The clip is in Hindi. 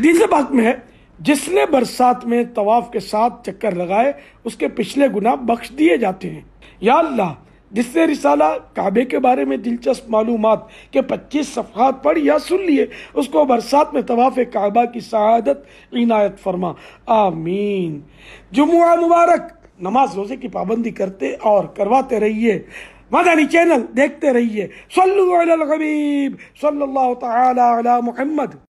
हदीस पाक में है जिसने बरसात में तवाफ के साथ चक्कर लगाए उसके पिछले गुना बख्श दिए जाते हैं या अल्लाह जिसने रिसाला काबे के बारे में दिलचस्प मालूम के 25 सफ़ात पढ़ या सुन लिए उसको बरसात में तवाफ़ काबा की शहादत इनायत फरमा आमीन जुमुआ मुबारक नमाज रोज़े की पाबंदी करते और करवाते रहिए मदानी चैनल देखते रहिए सल्लल्लाहु अलैहि सल्लल्लाहु तआला अला मोहम्मद